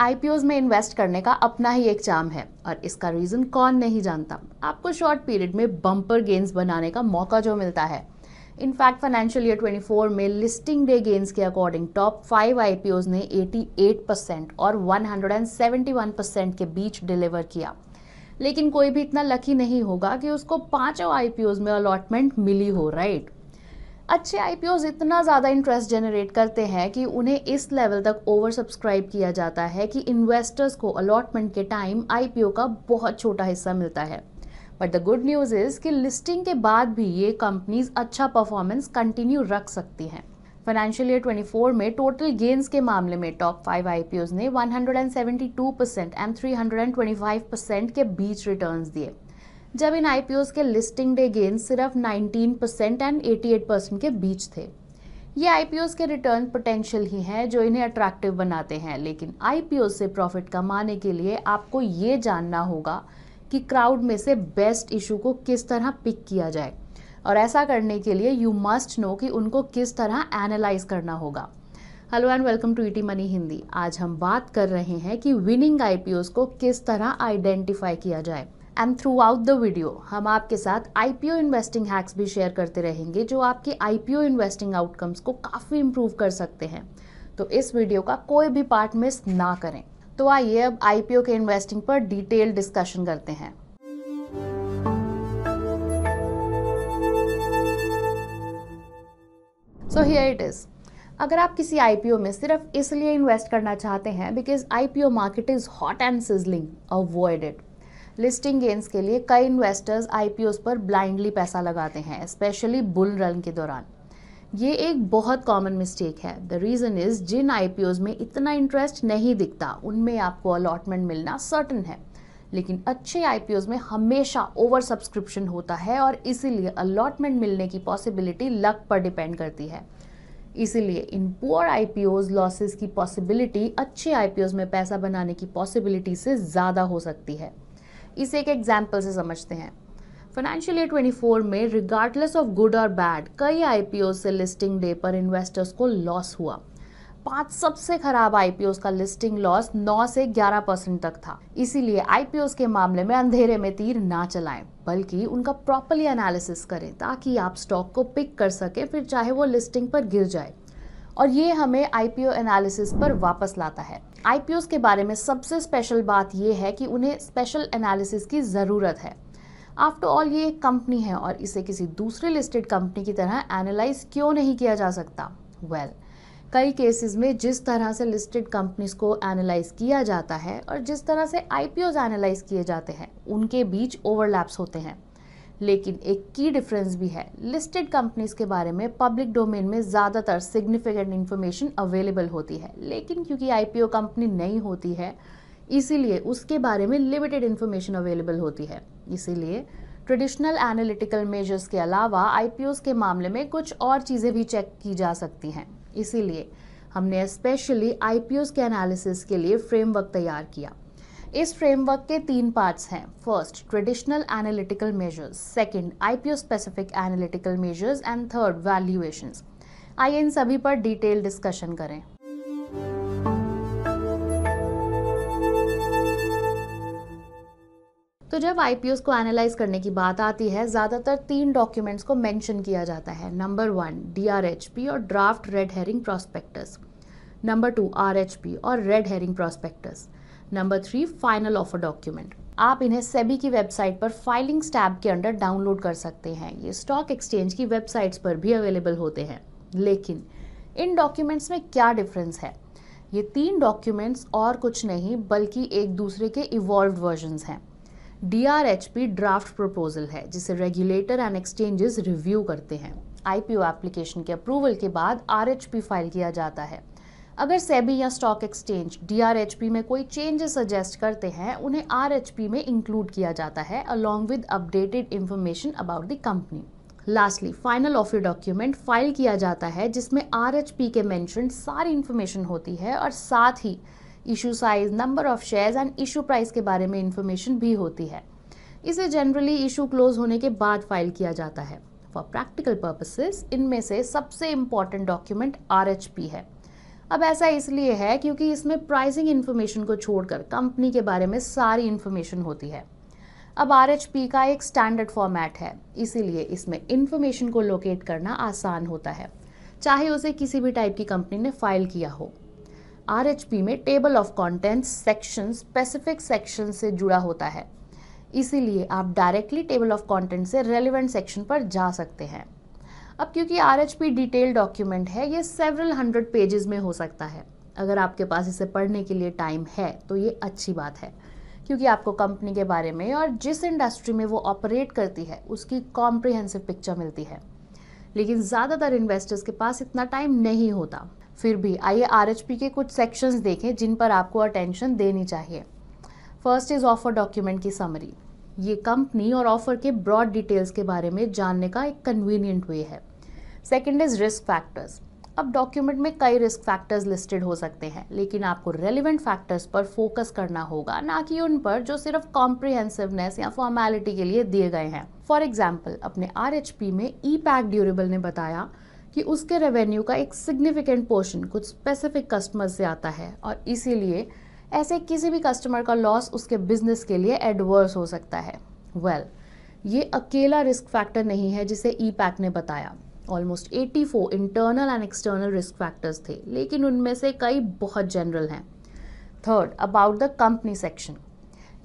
IPOs में invest करने का अपना ही एक चाम है और इसका रीज़न कौन नहीं जानता आपको शॉर्ट पीरियड में बम्पर गेन्स बनाने का मौका जो मिलता है इनफैक्ट फाइनेंशियल ईयर 24 में लिस्टिंग डे गेंस के अकॉर्डिंग टॉप फाइव आई ने 88 परसेंट और 171 परसेंट के बीच डिलीवर किया लेकिन कोई भी इतना लकी नहीं होगा कि उसको पांचों आई में अलॉटमेंट मिली हो राइट right? अच्छे आई इतना ज़्यादा इंटरेस्ट जनरेट करते हैं कि उन्हें इस लेवल तक ओवर सब्सक्राइब किया जाता है कि इन्वेस्टर्स को अलॉटमेंट के टाइम आई का बहुत छोटा हिस्सा मिलता है but the good news is कि लिस्टिंग के बाद भी ये कंपनीज अच्छा परफॉर्मेंस कंटिन्यू रख सकती हैं फाइनेंशियल ईयर 24 में टोटल गेंस के मामले में टॉप फाइव आई ने 172 परसेंट एंड 325 परसेंट के बीच रिटर्न्स दिए जब इन आई के लिस्टिंग डे गेन सिर्फ 19 परसेंट एंड 88 परसेंट के बीच थे ये आई के रिटर्न पोटेंशियल ही हैं जो इन्हें अट्रैक्टिव बनाते हैं लेकिन आई से प्रॉफिट कमाने के लिए आपको ये जानना होगा कि क्राउड में से बेस्ट इशू को किस तरह पिक किया जाए और ऐसा करने के लिए यू मस्ट नो कि उनको किस तरह एनालाइज करना होगा hello and welcome to ET Money Hindi आज हम बात कर रहे हैं कि विनिंग आई को किस तरह आइडेंटिफाई किया जाए and throughout the video हम आपके साथ I P O investing hacks भी शेयर करते रहेंगे जो आपके I P O investing outcomes को काफ़ी इम्प्रूव कर सकते हैं तो इस वीडियो का कोई भी पार्ट मिस ना करें तो आइए अब आई पी ओ के इन्वेस्टिंग पर डिटेल डिस्कशन करते हैं सो हियर इट इज़ अगर आप किसी आई में सिर्फ इसलिए इन्वेस्ट करना चाहते हैं because I P market is hot and sizzling avoid it listing gains के लिए कई इन्वेस्टर्स ओज़ पर ब्लाइंडली पैसा लगाते हैं स्पेशली बुल रन के दौरान ये एक बहुत कॉमन मिस्टेक है द रीज़न इज़ जिन आई में इतना इंटरेस्ट नहीं दिखता उनमें आपको अलॉटमेंट मिलना सर्टन है लेकिन अच्छे आई में हमेशा ओवर सब्सक्रिप्शन होता है और इसीलिए अलॉटमेंट मिलने की पॉसिबिलिटी लक पर डिपेंड करती है इसीलिए इन poor I P Os losses की पॉसिबिलिटी अच्छे आई पी ओज में पैसा बनाने की पॉसिबिलिटी से ज़्यादा हो सकती है इसे एक एग्जाम्पल से समझते हैं फाइनेंशियल ईयर 24 में रिगार्डलेस ऑफ गुड और बैड कई आई से लिस्टिंग डे पर इन्वेस्टर्स को लॉस हुआ पांच सबसे खराब आईपीओ का लिस्टिंग लॉस 9 से 11 परसेंट तक था इसीलिए आईपीओ के मामले में अंधेरे में तीर ना चलाएं बल्कि उनका प्रॉपरली एनालिसिस करें ताकि आप स्टॉक को पिक कर सकें फिर चाहे वो लिस्टिंग पर गिर जाए और ये हमें आईपीओ एनालिसिस पर वापस लाता है आई के बारे में सबसे स्पेशल बात यह है कि उन्हें स्पेशल एनालिसिस की ज़रूरत है आफ्टर ऑल ये एक कंपनी है और इसे किसी दूसरे लिस्टेड कंपनी की तरह एनालाइज क्यों नहीं किया जा सकता वेल well, कई केसेस में जिस तरह से लिस्टेड कंपनीज को एनालाइज किया जाता है और जिस तरह से आई एनालाइज किए जाते हैं उनके बीच ओवरलैप्स होते हैं लेकिन एक की डिफरेंस भी है लिस्टेड कंपनीज के बारे में पब्लिक डोमेन में ज़्यादातर सिग्निफिकेंट इन्फॉर्मेशन अवेलेबल होती है लेकिन क्योंकि आई कंपनी नहीं होती है इसीलिए उसके बारे में लिमिटेड इन्फॉर्मेशन अवेलेबल होती है इसीलिए ट्रेडिशनल एनालिटिकल मेजर्स के अलावा आई के मामले में कुछ और चीज़ें भी चेक की जा सकती हैं इसीलिए हमने स्पेशली आई के एनालिसिस के लिए फ्रेमवर्क तैयार किया इस फ्रेमवर्क के तीन पार्ट्स हैं first traditional analytical measures second IPO specific analytical measures and third valuations आइए इन सभी पर डिटेल डिस्कशन करें तो जब आई को एनालाइज करने की बात आती है ज़्यादातर तीन डॉक्यूमेंट्स को मेंशन किया जाता है नंबर वन डी और draft red herring prospectus number two R और red herring prospectus number three final offer document आप इन्हें सेबी की वेबसाइट पर फाइलिंग स्टैब के अंडर डाउनलोड कर सकते हैं ये स्टॉक एक्सचेंज की वेबसाइट्स पर भी अवेलेबल होते हैं लेकिन इन डॉक्यूमेंट्स में क्या डिफरेंस है ये तीन डॉक्यूमेंट्स और कुछ नहीं बल्कि एक दूसरे के इवॉल्व वर्जन हैं D R H P draft proposal है जिसे रेगुलेटर एंड एक्सचेंजेस रिव्यू करते हैं आई पी ओ एप्लीकेशन के अप्रूवल के बाद आर एच पी फाइल किया जाता है अगर सेबी या स्टॉक एक्सचेंज डीआरएचपी में कोई चेंजेस सजेस्ट करते हैं उन्हें आरएचपी में इंक्लूड किया जाता है along with updated information about the company lastly final offer document file किया जाता है जिसमें आर एच पी के मैंशन सारी इन्फॉर्मेशन होती है और साथ ही issue size number of shares and issue price के बारे में इन्फॉर्मेशन भी होती है इसे जनरली इशू क्लोज होने के बाद फाइल किया जाता है फॉर प्रैक्टिकल पर्पसेस इनमें से सबसे इम्पॉर्टेंट डॉक्यूमेंट आर है अब ऐसा इसलिए है क्योंकि इसमें प्राइसिंग इन्फॉर्मेशन को छोड़कर कंपनी के बारे में सारी इन्फॉर्मेशन होती है अब आर का एक स्टैंडर्ड फॉर्मेट है इसीलिए इसमें इन्फॉर्मेशन को लोकेट करना आसान होता है चाहे उसे किसी भी टाइप की कंपनी ने फाइल किया हो आर में table of contents section specific section से जुड़ा होता है इसीलिए आप डायरेक्टली टेबल ऑफ कॉन्टेंट से रेलिवेंट सेक्शन पर जा सकते हैं अब क्योंकि R H P detail document है ये सेवरल हंड्रेड पेजेस में हो सकता है अगर आपके पास इसे पढ़ने के लिए टाइम है तो ये अच्छी बात है क्योंकि आपको कंपनी के बारे में और जिस इंडस्ट्री में वो ऑपरेट करती है उसकी कॉम्प्रिहेंसिव पिक्चर मिलती है लेकिन ज़्यादातर इन्वेस्टर्स के पास इतना टाइम नहीं होता फिर भी आइए आर के कुछ सेक्शंस देखें जिन पर आपको अटेंशन देनी चाहिए फर्स्ट इज़ ऑफर डॉक्यूमेंट की समरी ये कंपनी और ऑफर के ब्रॉड डिटेल्स के बारे में जानने का एक कन्वीनियंट वे है सेकेंड इज रिस्क फैक्टर्स अब डॉक्यूमेंट में कई रिस्क फैक्टर्स लिस्टेड हो सकते हैं लेकिन आपको रेलिवेंट फैक्टर्स पर फोकस करना होगा ना कि उन पर जो सिर्फ कॉम्प्रिहेंसिवनेस या फॉर्मेलिटी के लिए दिए गए हैं फॉर एग्जाम्पल अपने आर में ई पैक ड्यूरेबल ने बताया कि उसके रेवेन्यू का एक सिग्निफिकेंट पोर्शन कुछ स्पेसिफिक कस्टमर से आता है और इसीलिए ऐसे किसी भी कस्टमर का लॉस उसके बिजनेस के लिए एडवर्स हो सकता है वेल well, ये अकेला रिस्क फैक्टर नहीं है जिसे ई e पैक ने बताया almost 84 internal and external risk factors थे लेकिन उनमें से कई बहुत जनरल हैं third about the company section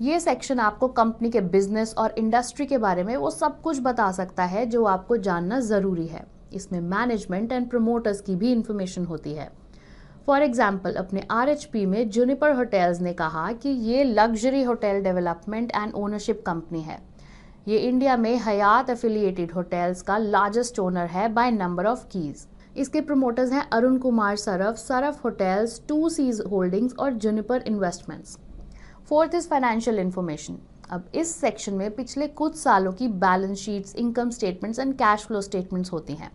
ये सेक्शन आपको कंपनी के बिजनेस और इंडस्ट्री के बारे में वो सब कुछ बता सकता है जो आपको जानना ज़रूरी है इसमें मैनेजमेंट एंड प्रमोटर्स की भी इंफॉर्मेशन होती है फॉर एग्जाम्पल अपने आर एच पी में जूनिपर होटेल्स ने कहा कि ये luxury hotel development and ownership company है ये इंडिया में हयात एफिलिएटेड होटल्स का लार्जेस्ट ओनर है बाय नंबर ऑफ कीज़ इसके प्रमोटर्स हैं Arun Kumar Saraf Saraf hotels two seas holdings और Juniper investments fourth is financial information अब इस सेक्शन में पिछले कुछ सालों की balance sheets income statements and cash flow statements होती हैं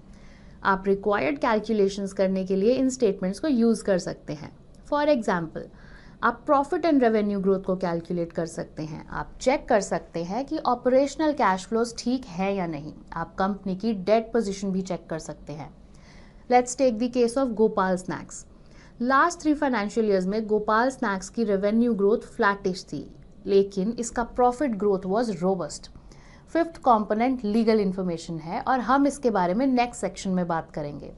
आप रिक्वायर्ड कैलकुलेशंस करने के लिए इन स्टेटमेंट्स को यूज़ कर सकते हैं फॉर एग्ज़ाम्पल आप प्रॉफिट एंड रेवेन्यू ग्रोथ को कैलकुलेट कर सकते हैं आप चेक कर सकते हैं कि ऑपरेशनल कैश फ्लोज ठीक है या नहीं आप कंपनी की डेट पोजिशन भी चेक कर सकते हैं let's take the case of Gopal snacks last three financial years में गोपाल स्नैक्स की रेवेन्यू ग्रोथ फ्लैटिश थी लेकिन इसका profit growth was robust fifth component legal information है और हम इसके बारे में नेक्स्ट सेक्शन में बात करेंगे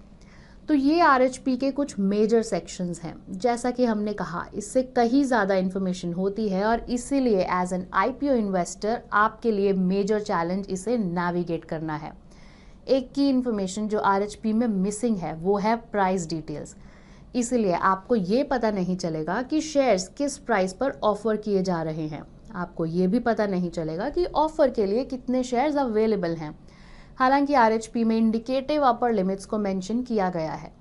तो ये आर के कुछ मेजर सेक्शंस हैं जैसा कि हमने कहा इससे कहीं ज़्यादा इन्फॉर्मेशन होती है और इसीलिए एज एन आई इन्वेस्टर आपके लिए मेजर चैलेंज इसे नेविगेट करना है एक की इन्फॉर्मेशन जो आर में मिसिंग है वो है प्राइस डिटेल्स इसीलिए आपको ये पता नहीं चलेगा कि शेयर्स किस प्राइस पर ऑफर किए जा रहे हैं आपको ये भी पता नहीं चलेगा कि ऑफ़र के लिए कितने शेयर्स अवेलेबल हैं हालांकि आर में इंडिकेटिव अपर लिमिट्स को मैंशन किया गया है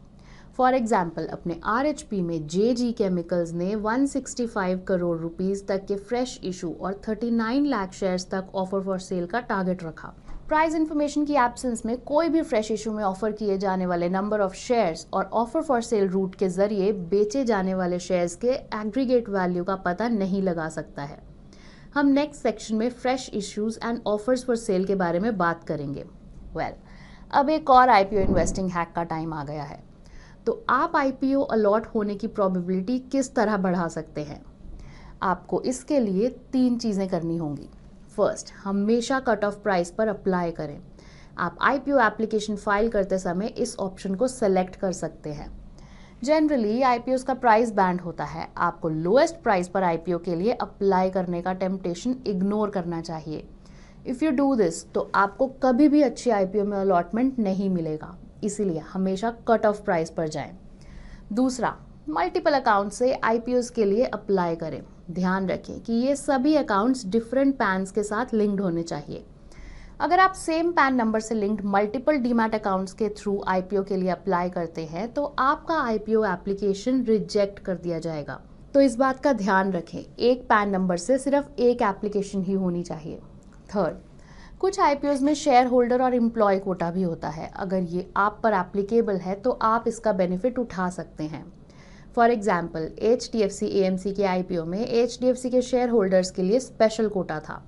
फॉर एग्ज़ाम्पल अपने आर में जे जी केमिकल्स ने 165 करोड़ रुपीस तक के फ्रेश इशू और 39 लाख शेयर्स तक ऑफर फॉर सेल का टारगेट रखा प्राइस इन्फॉर्मेशन की एबसेंस में कोई भी फ्रेश इशू में ऑफर किए जाने वाले नंबर ऑफ शेयर्स और ऑफर फॉर सेल रूट के जरिए बेचे जाने वाले शेयर्स के एग्रीगेट वैल्यू का पता नहीं लगा सकता है हम नेक्स्ट सेक्शन में fresh issues and offers for sale के बारे में बात करेंगे वेल well, अब एक और आईपीओ इन्वेस्टिंग हैक का टाइम आ गया है तो आप आईपीओ अलॉट होने की प्रोबेबिलिटी किस तरह बढ़ा सकते हैं आपको इसके लिए तीन चीज़ें करनी होंगी फर्स्ट हमेशा कट ऑफ प्राइस पर अप्लाई करें आप आईपीओ एप्लीकेशन फाइल करते समय इस ऑप्शन को सेलेक्ट कर सकते हैं जनरली आई का प्राइस बैंड होता है आपको लोएस्ट प्राइस पर आई के लिए अप्लाई करने का टेम्पटेशन इग्नोर करना चाहिए इफ़ यू डू दिस तो आपको कभी भी अच्छी आई में अलॉटमेंट नहीं मिलेगा इसीलिए हमेशा कट ऑफ प्राइस पर जाएं। दूसरा मल्टीपल अकाउंट से आई के लिए अप्लाई करें ध्यान रखें कि ये सभी अकाउंट्स डिफरेंट पैंस के साथ लिंक्ड होने चाहिए अगर आप सेम पैन नंबर से लिंक्ड मल्टीपल डीमैट अकाउंट्स के थ्रू आईपीओ के लिए अप्लाई करते हैं तो आपका आईपीओ एप्लीकेशन रिजेक्ट कर दिया जाएगा तो इस बात का ध्यान रखें एक पैन नंबर से सिर्फ एक एप्लीकेशन ही होनी चाहिए थर्ड कुछ आई में शेयर होल्डर और एम्प्लॉय कोटा भी होता है अगर ये आप पर एप्लीकेबल है तो आप इसका बेनिफिट उठा सकते हैं for example H D F C A M C के आई पी ओ में एच डी एफ सी के शेयर होल्डर्स के लिए स्पेशल कोटा था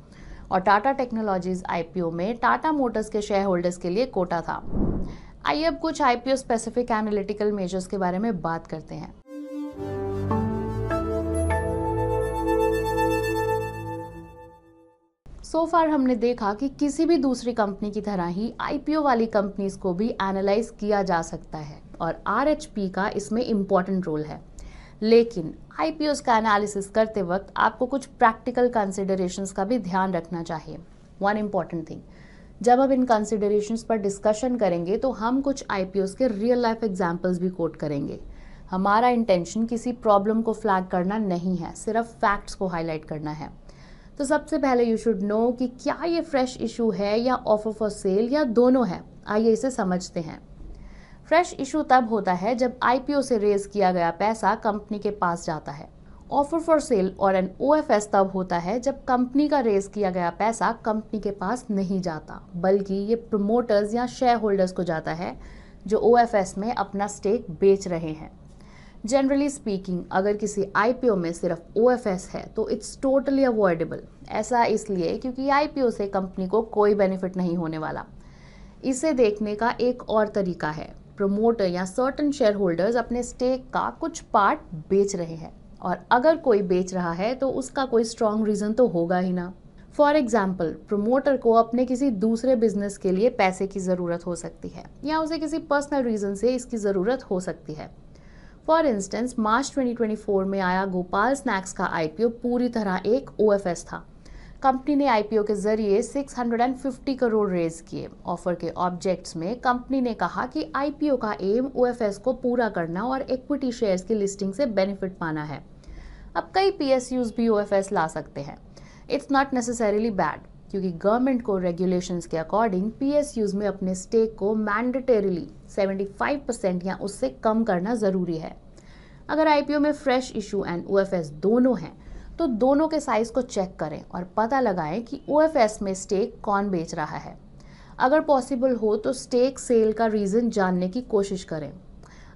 और टाटा टेक्नोलॉजीज आईपीओ में टाटा मोटर्स के शेयर होल्डर्स के लिए कोटा था आइए अब कुछ आईपीओ स्पेसिफिक एनालिटिकल मेजर्स के बारे में बात करते हैं सो so फार हमने देखा कि किसी भी दूसरी कंपनी की तरह ही आईपीओ वाली कंपनीज को भी एनालाइज किया जा सकता है और आर का इसमें इम्पॉर्टेंट रोल है लेकिन आई का एनालिसिस करते वक्त आपको कुछ प्रैक्टिकल कंसिडरेशन का भी ध्यान रखना चाहिए वन इम्पॉर्टेंट थिंग जब हम इन कंसिडरेशन पर डिस्कशन करेंगे तो हम कुछ आई के रियल लाइफ एग्जाम्पल्स भी कोट करेंगे हमारा इंटेंशन किसी प्रॉब्लम को फ्लैग करना नहीं है सिर्फ फैक्ट्स को हाईलाइट करना है तो सबसे पहले यू शुड नो कि क्या ये फ्रेश इशू है या ऑफर फॉर सेल या दोनों है आइए इसे समझते हैं फ्रेश इशू तब होता है जब आईपीओ से रेज किया गया पैसा कंपनी के पास जाता है ऑफर फॉर सेल और एन ओ तब होता है जब कंपनी का रेज किया गया पैसा कंपनी के पास नहीं जाता बल्कि ये प्रमोटर्स या शेयर होल्डर्स को जाता है जो ओ में अपना स्टेक बेच रहे हैं जनरली स्पीकिंग अगर किसी आई में सिर्फ ओ है तो इट्स टोटली अवॉइडेबल ऐसा इसलिए क्योंकि आई से कंपनी को कोई बेनिफिट नहीं होने वाला इसे देखने का एक और तरीका है प्रमोटर या सर्टन शेयर होल्डर्स अपने स्टेक का कुछ पार्ट बेच रहे हैं और अगर कोई बेच रहा है तो उसका कोई स्ट्रॉन्ग रीज़न तो होगा ही ना फॉर एग्जाम्पल प्रोमोटर को अपने किसी दूसरे बिजनेस के लिए पैसे की ज़रूरत हो सकती है या उसे किसी पर्सनल रीज़न से इसकी ज़रूरत हो सकती है फॉर इंस्टेंस मार्च 2024 में आया गोपाल स्नैक्स का आईपीओ पूरी तरह एक ओएफएस था कंपनी ने आईपीओ के जरिए 650 करोड़ रेज किए ऑफर के ऑब्जेक्ट्स में कंपनी ने कहा कि आईपीओ का एम ओएफएस को पूरा करना और इक्विटी शेयर्स की लिस्टिंग से बेनिफिट पाना है अब कई पीएसयूज भी ओएफएस ला सकते हैं इट्स नॉट नेसेसरीली बैड क्योंकि गवर्नमेंट को रेगुलेशंस के अकॉर्डिंग पीएसयूज में अपने स्टेक को मैंडेटरीली 75 परसेंट या उससे कम करना ज़रूरी है अगर आईपीओ में फ्रेश इशू एंड ओएफएस दोनों हैं तो दोनों के साइज़ को चेक करें और पता लगाएं कि ओ में स्टेक कौन बेच रहा है अगर पॉसिबल हो तो स्टेक सेल का रीज़न जानने की कोशिश करें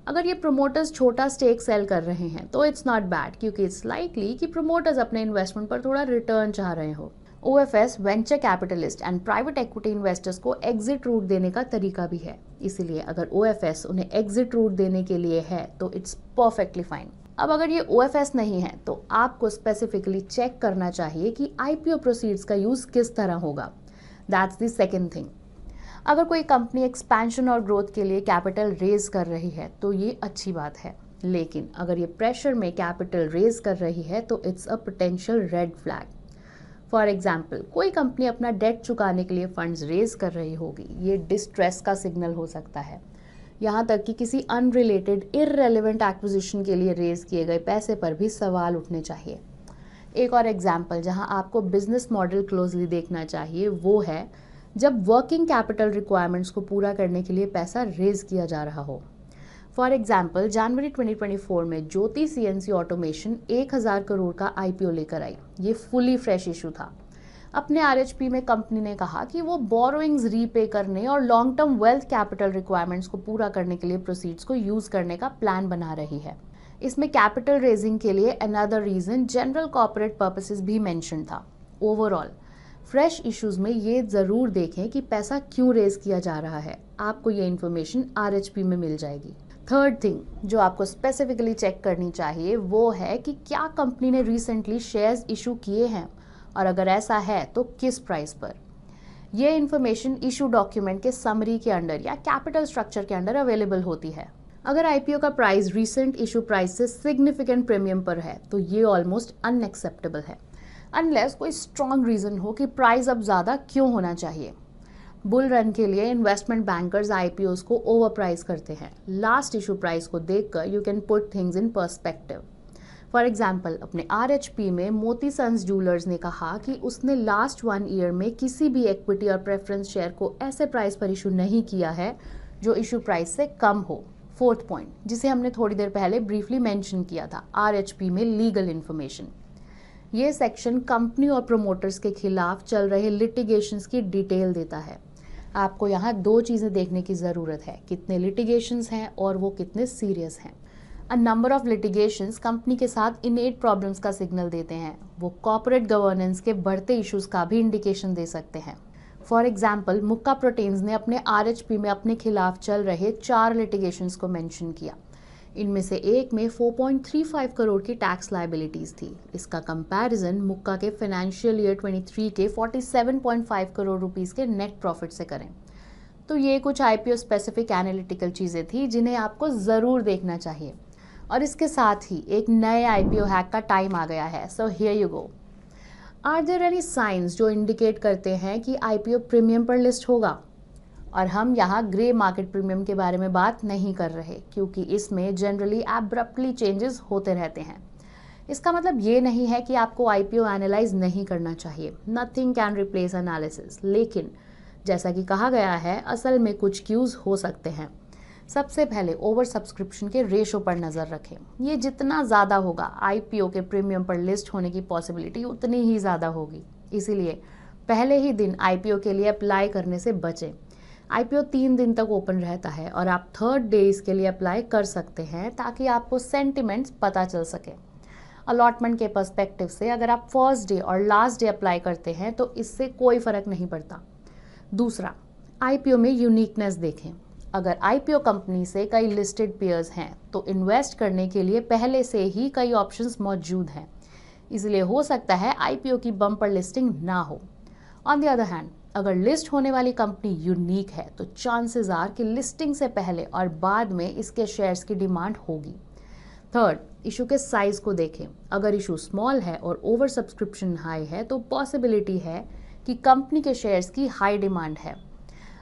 अगर ये प्रोमोटर्स छोटा स्टेक सेल कर रहे हैं तो इट्स नॉट बैड क्योंकि इट्स लाइकली कि प्रोमोटर्स अपने इन्वेस्टमेंट पर थोड़ा रिटर्न चाह रहे हो O F S venture capitalist and private equity investors को एग्जिट रूट देने का तरीका भी है इसीलिए अगर ओ एफ एस उन्हें एग्जिट रूट देने के लिए है तो इट्स परफेक्टली फाइन अब अगर ये ओ नहीं है तो आपको स्पेसिफिकली चेक करना चाहिए कि आई पी प्रोसीड्स का यूज़ किस तरह होगा दैट्स द सेकेंड थिंग अगर कोई कंपनी एक्सपेंशन और ग्रोथ के लिए कैपिटल रेज कर रही है तो ये अच्छी बात है लेकिन अगर ये प्रेशर में कैपिटल रेज कर रही है तो it's a potential red flag for example कोई कंपनी अपना डेट चुकाने के लिए फंड्स रेज कर रही होगी ये डिस्ट्रेस का सिग्नल हो सकता है यहाँ तक कि किसी अनरिलेटेड इरेलीवेंट एक्विजिशन के लिए रेज किए गए पैसे पर भी सवाल उठने चाहिए एक और एग्जाम्पल जहाँ आपको बिजनेस मॉडल क्लोजली देखना चाहिए वो है जब वर्किंग कैपिटल रिक्वायरमेंट्स को पूरा करने के लिए पैसा रेज किया जा रहा हो फॉर एग्जाम्पल जनवरी 2024 में ज्योति सी एन सी ऑटोमेशन एक हज़ार करोड़ का आई लेकर आई ये फुली फ्रेश इशू था अपने आर में कंपनी ने कहा कि वो बोरोइंग्स रीपे करने और long term wealth capital requirements को पूरा करने के लिए प्रोसीड्स को यूज़ करने का प्लान बना रही है इसमें कैपिटल रेजिंग के लिए another reason general corporate purposes भी मैंशन था ओवरऑल फ्रेश इश्यूज़ में ये ज़रूर देखें कि पैसा क्यों रेज किया जा रहा है आपको ये इन्फॉर्मेशन आर में मिल जाएगी थर्ड थिंग जो आपको स्पेसिफिकली चेक करनी चाहिए वो है कि क्या कंपनी ने रिसेंटली शेयर्स इशू किए हैं और अगर ऐसा है तो किस प्राइस पर यह इन्फॉर्मेशन इशू डॉक्यूमेंट के समरी के अंडर या कैपिटल स्ट्रक्चर के अंडर अवेलेबल होती है अगर आईपीओ का प्राइस रीसेंट इशू प्राइस से सिग्निफिकेंट प्रीमियम पर है तो ये ऑलमोस्ट अनएक्सेप्टेबल है अनलेस कोई स्ट्रॉन्ग रीज़न हो कि प्राइस अब ज़्यादा क्यों होना चाहिए बुल रन के लिए इन्वेस्टमेंट बैंकर्स आई को ओवर प्राइस करते हैं लास्ट इशू प्राइस को देखकर you can put things in perspective for example अपने आर में मोती सन्स जूलर्स ने कहा कि उसने लास्ट वन ईयर में किसी भी इक्विटी और प्रेफरेंस शेयर को ऐसे प्राइस पर इशू नहीं किया है जो इशू प्राइस से कम हो फोर्थ पॉइंट जिसे हमने थोड़ी देर पहले ब्रीफली मेंशन किया था आर में लीगल इन्फॉर्मेशन ये सेक्शन कंपनी और प्रोमोटर्स के खिलाफ चल रहे लिटिगेशंस की डिटेल देता है आपको यहाँ दो चीज़ें देखने की ज़रूरत है कितने लिटिगेशंस हैं और वो कितने सीरियस हैं a number of litigations company के साथ इनेट प्रॉब्लम्स का सिग्नल देते हैं वो कॉपोरेट गवर्नेंस के बढ़ते इश्यूज का भी इंडिकेशन दे सकते हैं फॉर एग्जाम्पल मुक्का प्रोटीन्स ने अपने आर में अपने खिलाफ चल रहे चार लिटिगेशंस को मैंशन किया इनमें से एक में 4.35 करोड़ की टैक्स लाइबिलिटीज़ थी इसका कंपैरिजन मुक्का के फाइनेंशियल ईयर 23 के 47.5 करोड़ रुपीस के नेट प्रॉफिट से करें तो ये कुछ आईपीओ स्पेसिफिक एनालिटिकल चीज़ें थी जिन्हें आपको ज़रूर देखना चाहिए और इसके साथ ही एक नए आईपीओ हैक का टाइम आ गया है so here you go are there any signs जो इंडिकेट करते हैं कि आईपीओ प्रीमियम पर लिस्ट होगा और हम यहाँ ग्रे मार्केट प्रीमियम के बारे में बात नहीं कर रहे क्योंकि इसमें जनरली एब्रप्टली चेंजेस होते रहते हैं इसका मतलब ये नहीं है कि आपको आई पी एनालाइज नहीं करना चाहिए नथिंग कैन रिप्लेस एनालिसिस लेकिन जैसा कि कहा गया है असल में कुछ क्यूज़ हो सकते हैं सबसे पहले ओवर सब्सक्रिप्शन के रेशो पर नज़र रखें ये जितना ज़्यादा होगा आईपीओ के प्रीमियम पर लिस्ट होने की पॉसिबिलिटी उतनी ही ज़्यादा होगी इसीलिए पहले ही दिन आईपीओ के लिए अप्लाई करने से बचें आईपीओ तीन दिन तक ओपन रहता है और आप थर्ड डे इसके लिए अप्लाई कर सकते हैं ताकि आपको सेंटिमेंट्स पता चल सके अलॉटमेंट के पर्सपेक्टिव से अगर आप फर्स्ट डे और लास्ट डे अप्लाई करते हैं तो इससे कोई फ़र्क नहीं पड़ता दूसरा आईपीओ में यूनिकनेस देखें अगर आईपीओ कंपनी से कई लिस्टेड पेयर्स हैं तो इन्वेस्ट करने के लिए पहले से ही कई ऑप्शंस मौजूद हैं इसलिए हो सकता है आईपीओ की बम पर लिस्टिंग ना हो ऑन द अदर हैंड अगर लिस्ट होने वाली कंपनी यूनिक है तो चांसेस आर कि लिस्टिंग से पहले और बाद में इसके शेयर्स की डिमांड होगी थर्ड इशू के साइज़ को देखें अगर इशू स्मॉल है और ओवर सब्सक्रिप्शन हाई है तो पॉसिबिलिटी है कि कंपनी के शेयर्स की हाई डिमांड है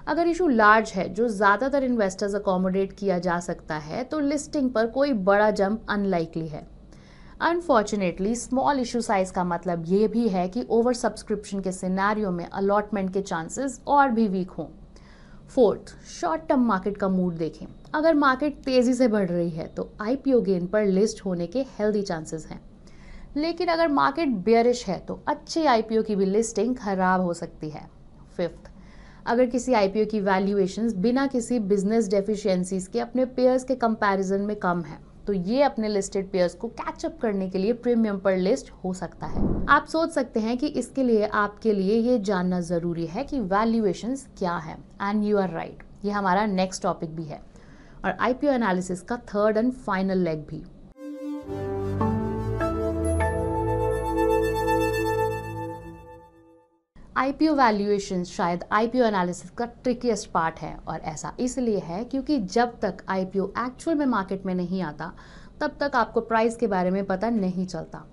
अगर इशू लार्ज है जो ज़्यादातर इन्वेस्टर्स अकोमोडेट किया जा सकता है तो लिस्टिंग पर कोई बड़ा जंप अनलाइकली है अनफॉर्चुनेटली स्मॉल इशू साइज का मतलब ये भी है कि ओवर सब्सक्रिप्शन के सिनारियों में अलॉटमेंट के चांसेस और भी वीक हों फोर्थ शॉर्ट टर्म मार्केट का मूड देखें अगर मार्केट तेज़ी से बढ़ रही है तो आईपीओ गेन पर लिस्ट होने के हेल्दी चांसेस हैं लेकिन अगर मार्केट बेयरिश है तो अच्छे आईपीओ की भी लिस्टिंग खराब हो सकती है फिफ्थ अगर किसी आईपीओ की वैल्यूएशन बिना किसी बिजनेस डेफिशिएंसीज के अपने पेयर्स के कंपैरिजन में कम है तो ये अपने लिस्टेड पेयर्स को कैचअप करने के लिए प्रीमियम पर लिस्ट हो सकता है आप सोच सकते हैं कि इसके लिए आपके लिए ये जानना ज़रूरी है कि वैल्यूएशन क्या है एंड यू आर राइट ये हमारा नेक्स्ट टॉपिक भी है और आई पी एनालिसिस का थर्ड एंड फाइनल लेग भी आईपीओ वैल्यूएशन शायद आईपीओ एनालिसिस का ट्रिकीस्ट पार्ट है और ऐसा इसलिए है क्योंकि जब तक आईपीओ एक्चुअल में मार्केट में नहीं आता तब तक आपको प्राइस के बारे में पता नहीं चलता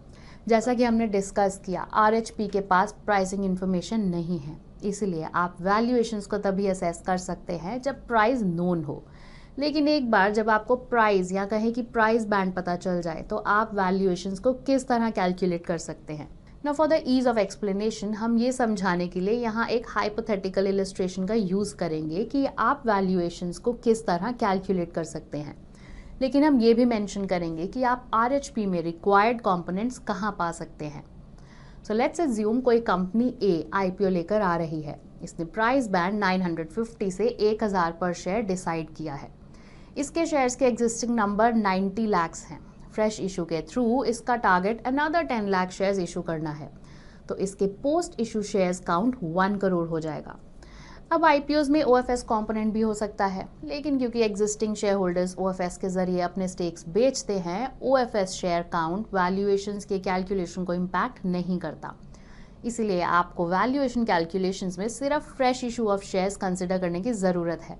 जैसा कि हमने डिस्कस किया आर के पास प्राइसिंग इन्फॉर्मेशन नहीं है इसलिए आप वैल्यूएशंस को तभी असेस कर सकते हैं जब प्राइस नोन हो लेकिन एक बार जब आपको प्राइस या कहें कि प्राइस बैंड पता चल जाए तो आप वैल्यूएशंस को किस तरह कैलकुलेट कर सकते हैं ना for the ease of explanation हम ये समझाने के लिए यहाँ एक हाइपोथेटिकल इलस्ट्रेशन का यूज़ करेंगे कि आप वैल्यूएशंस को किस तरह कैलकुलेट कर सकते हैं लेकिन हम ये भी मेंशन करेंगे कि आप आर में रिक्वायर्ड कॉम्पोनेंट्स कहाँ पा सकते हैं सो लेट्स एज्यूम कोई कंपनी ए ओ लेकर आ रही है इसने प्राइस बैंड 950 से 1000 पर शेयर डिसाइड किया है इसके शेयर्स के एग्जिस्टिंग नंबर 90 लैक्स हैं फ्रेश इशू के थ्रू इसका target another ten lakh shares issue करना है तो इसके post issue shares count one crore हो जाएगा अब आई में ओ एफ कंपोनेंट भी हो सकता है लेकिन क्योंकि एग्जिस्टिंग शेयर होल्डर्स ओ के ज़रिए अपने स्टेक्स बेचते हैं ओ शेयर काउंट वैल्यूएशन के कैलकुलेशन को इम्पैक्ट नहीं करता इसीलिए आपको वैल्यूएशन कैलकुलेशंस में सिर्फ fresh issue of shares consider करने की ज़रूरत है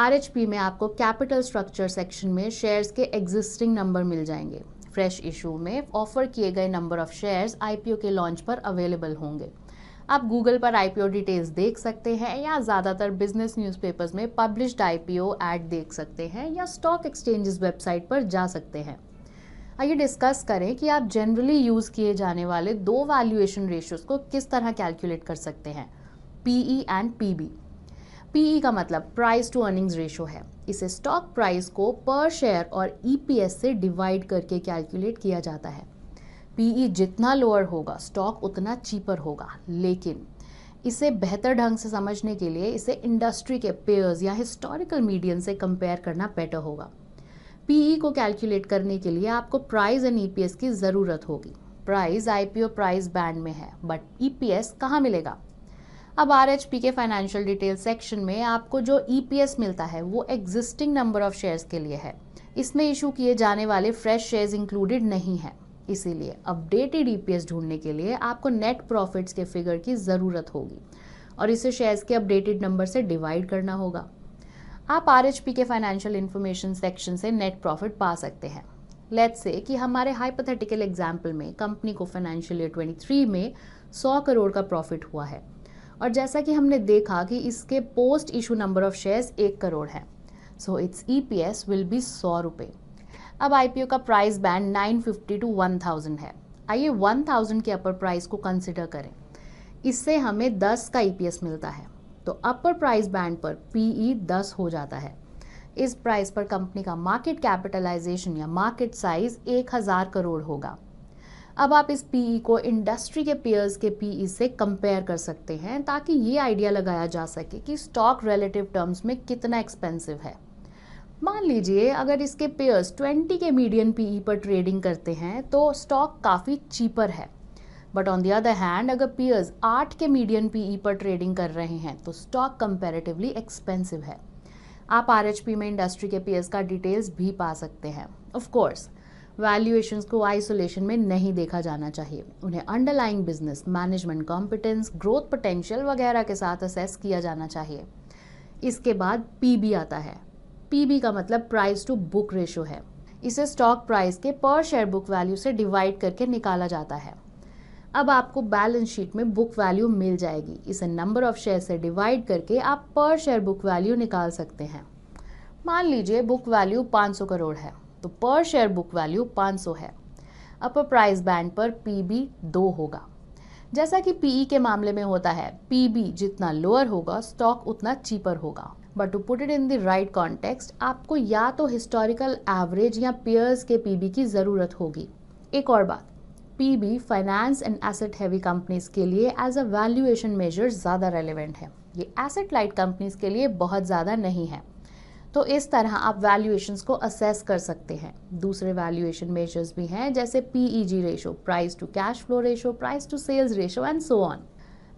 आर में आपको कैपिटल स्ट्रक्चर सेक्शन में शेयर्स के एग्जिस्टिंग नंबर मिल जाएंगे फ्रेश इशू में ऑफर किए गए नंबर ऑफ शेयर्स आई के लॉन्च पर अवेलेबल होंगे आप गूगल पर आई डिटेल्स देख सकते हैं या ज़्यादातर बिजनेस न्यूज़पेपर्स में पब्लिश्ड आई ऐड देख सकते हैं या स्टॉक एक्सचेंजेस वेबसाइट पर जा सकते हैं आइए डिस्कस करें कि आप जनरली यूज़ किए जाने वाले दो वैल्यूएशन रेशियोज़ को किस तरह कैलकुलेट कर सकते हैं पी एंड पी पीई का मतलब प्राइस टू अर्निंग्स रेशो है इसे स्टॉक प्राइस को पर शेयर और ईपीएस e से डिवाइड करके कैलकुलेट किया जाता है पीई e जितना लोअर होगा स्टॉक उतना चीपर होगा लेकिन इसे बेहतर ढंग से समझने के लिए इसे इंडस्ट्री के पेयर्स या हिस्टोरिकल मीडियम से कंपेयर करना बेटर होगा पीई e को कैलकुलेट करने के लिए आपको प्राइस एंड ईपीएस की ज़रूरत होगी प्राइस आईपीओ प्राइस बैंड में है बट ईपीएस कहाँ मिलेगा अब आर के फाइनेंशियल डिटेल सेक्शन में आपको जो ई e मिलता है वो एग्जिस्टिंग नंबर ऑफ शेयर्स के लिए है इसमें इशू किए जाने वाले फ्रेश शेयर्स इंक्लूडेड नहीं है इसीलिए अपडेटेड ई e ढूंढने के लिए आपको नेट प्रॉफिट्स के फिगर की ज़रूरत होगी और इसे शेयर्स के अपडेटेड नंबर से डिवाइड करना होगा आप आर के फाइनेंशियल इन्फॉर्मेशन सेक्शन से नेट प्रॉफिट पा सकते हैं लेट्स से कि हमारे हाइपोथेटिकल एग्जाम्पल में कंपनी को फाइनेंशियल ईयर 23 में 100 करोड़ का प्रॉफिट हुआ है और जैसा कि हमने देखा कि इसके post issue number of shares एक करोड़ है so its E P S will be सौ रुपये अब आई पी ओ का price band nine fifty to one thousand है आइए वन थाउजेंड के अपर प्राइस को कंसिडर करें इससे हमें दस का ई पी एस मिलता है तो अपर प्राइस बैंड पर पी ई e दस हो जाता है इस प्राइस पर कंपनी का मार्केट कैपिटलाइजेशन या मार्केट साइज एक हज़ार करोड़ होगा अब आप इस पीई e को इंडस्ट्री के पेयर्स के पीई e से कंपेयर कर सकते हैं ताकि ये आइडिया लगाया जा सके कि स्टॉक रिलेटिव टर्म्स में कितना एक्सपेंसिव है मान लीजिए अगर इसके पेयर्स 20 के मीडियम पीई e पर ट्रेडिंग करते हैं तो स्टॉक काफ़ी चीपर है but on the other hand अगर पेयर्स 8 के मीडियम पीई पर ट्रेडिंग कर रहे हैं तो स्टॉक कंपेरेटिवली एक्सपेंसिव है आप आर में इंडस्ट्री के पेयर्स का डिटेल्स भी पा सकते हैं ऑफ कोर्स वैल्यूएशन को आइसोलेशन में नहीं देखा जाना चाहिए उन्हें underlying business management competence growth potential वगैरह के साथ असेस किया जाना चाहिए इसके बाद बी आता है बी का मतलब प्राइस टू बुक रेशो है इसे स्टॉक प्राइस के पर शेयर बुक वैल्यू से डिवाइड करके निकाला जाता है अब आपको बैलेंस शीट में बुक वैल्यू मिल जाएगी इसे नंबर ऑफ शेयर से डिवाइड करके आप पर शेयर बुक वैल्यू निकाल सकते हैं मान लीजिए बुक वैल्यू 500 करोड़ है तो पर शेयर बुक वैल्यू 500 है अपर प्राइस बैंड पर पी बी दो होगा जैसा कि पी ई e के मामले में होता है पी बी जितना लोअर होगा स्टॉक उतना चीपर होगा but to put it in the right context आपको या तो हिस्टोरिकल एवरेज या पेयर्स के पी बी की ज़रूरत होगी एक और बात P B finance and asset heavy companies के लिए एज अ वैल्यूएशन मेजर ज़्यादा रेलिवेंट है ये एसेट लाइट कंपनीज के लिए बहुत ज़्यादा नहीं है तो इस तरह आप वैल्यूएशंस को असेस कर सकते हैं दूसरे वैल्यूएशन मेजर्स भी हैं जैसे PEG ratio price to cash flow ratio price to sales ratio and so on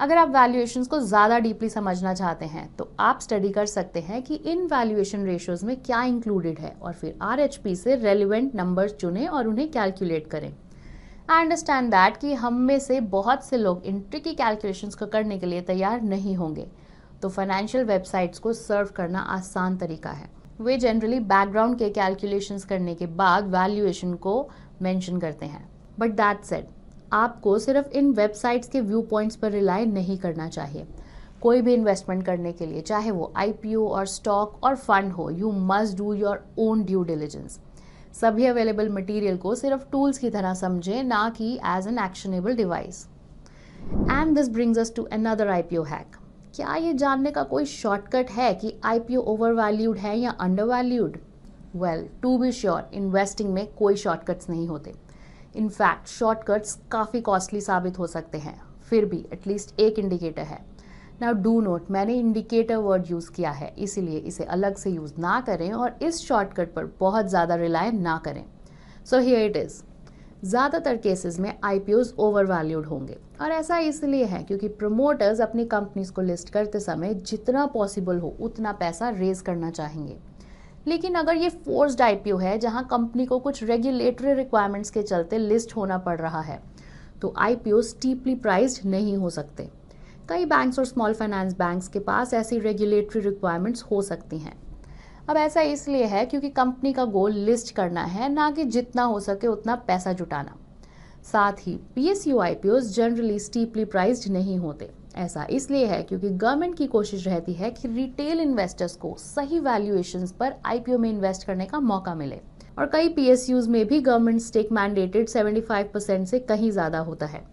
अगर आप वैल्यूएशन को ज़्यादा डीपली समझना चाहते हैं तो आप स्टडी कर सकते हैं कि इन वैल्यूएशन रेशोज़ में क्या इंक्लूडेड है और फिर आर से रेलिवेंट नंबर्स चुनें और उन्हें कैलकुलेट करें आई अंडरस्टैंड दैट कि हम में से बहुत से लोग इन ट्रिकी कैलकुलेशंस को करने के लिए तैयार नहीं होंगे तो फाइनेंशियल वेबसाइट्स को सर्व करना आसान तरीका है वे जनरली बैकग्राउंड के कैलकुलेशंस करने के बाद वैल्यूएशन को मेंशन करते हैं बट दैट सेड आपको सिर्फ इन वेबसाइट्स के व्यू पॉइंट्स पर रिलाई नहीं करना चाहिए कोई भी इन्वेस्टमेंट करने के लिए चाहे वो आई और स्टॉक और फंड हो you must do your own due diligence सभी अवेलेबल मटेरियल को सिर्फ टूल्स की तरह समझें ना कि as an actionable device and this brings us to another आई हैक क्या ये जानने का कोई शॉर्टकट है कि आईपीओ वैल्यूड है या under valued well to be sure investing में कोई शॉर्टकट्स नहीं होते इनफैक्ट शॉर्टकट्स काफ़ी कॉस्टली साबित हो सकते हैं फिर भी एटलीस्ट एक इंडिकेटर है नाउ डू नोट मैंने इंडिकेटर वर्ड यूज़ किया है इसीलिए इसे अलग से यूज़ ना करें और इस शॉर्टकट पर बहुत ज़्यादा रिलाय ना करें सो हियर इट इज़ ज़्यादातर केसेस में I P Os over valued होंगे और ऐसा इसलिए है क्योंकि प्रमोटर्स अपनी कंपनीज को लिस्ट करते समय जितना पॉसिबल हो उतना पैसा रेज करना चाहेंगे लेकिन अगर ये फोर्स्ड आई है जहाँ कंपनी को कुछ रेगुलेटरी रिक्वायरमेंट्स के चलते लिस्ट होना पड़ रहा है तो आई पी स्टीपली प्राइज्ड नहीं हो सकते कई बैंक्स और स्मॉल फाइनेंस बैंक्स के पास ऐसी रेगुलेटरी रिक्वायरमेंट्स हो सकती हैं अब ऐसा इसलिए है क्योंकि कंपनी का गोल लिस्ट करना है ना कि जितना हो सके उतना पैसा जुटाना साथ ही P S U I P Os generally steeply priced नहीं होते ऐसा इसलिए है क्योंकि गवर्नमेंट की कोशिश रहती है कि रिटेल इन्वेस्टर्स को सही वैल्यूएशन पर आईपीओ में इन्वेस्ट करने का मौका मिले और कई पीएसयूज में भी government stake mandated five percent से कहीं ज़्यादा होता है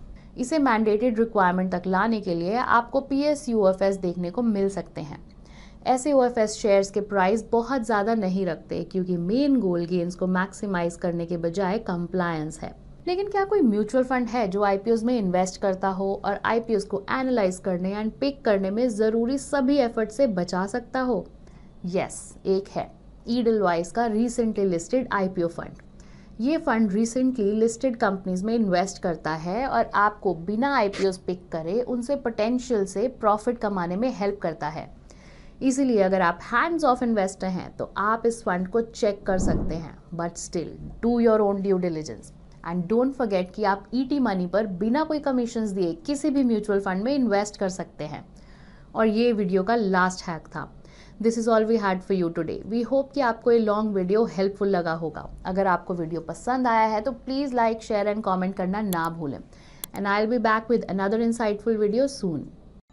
इसे मैंडेटेड रिक्वायरमेंट तक लाने के लिए आपको पी एस देखने को मिल सकते हैं ऐसे ओ एफ एस शेयर्स के प्राइस बहुत ज़्यादा नहीं रखते क्योंकि मेन गोल गेंस को मैक्सिमाइज करने के बजाय कंप्लायंस है लेकिन क्या कोई म्यूचुअल फंड है जो आई में इन्वेस्ट करता हो और आई को एनालाइज करने एंड पिक करने में ज़रूरी सभी एफर्ट से बचा सकता हो यस yes, एक है ईडल का रिसेंटली लिस्टेड आई फंड ये फंड रिसेंटली लिस्टेड कंपनीज में इन्वेस्ट करता है और आपको बिना आई पिक करे उनसे पोटेंशियल से प्रॉफिट कमाने में हेल्प करता है इसीलिए अगर आप हैंड्स ऑफ इन्वेस्टर हैं तो आप इस फंड को चेक कर सकते हैं but still do your own due diligence and don't forget कि आप ई टी मनी पर बिना कोई कमीशन दिए किसी भी म्यूचुअल फंड में इन्वेस्ट कर सकते हैं और ये वीडियो का लास्ट हैक था this is all we had for you today we hope कि आपको ये लॉन्ग वीडियो हेल्पफुल लगा होगा अगर आपको वीडियो पसंद आया है तो please like share and comment करना ना भूलें and I will be back with another insightful video soon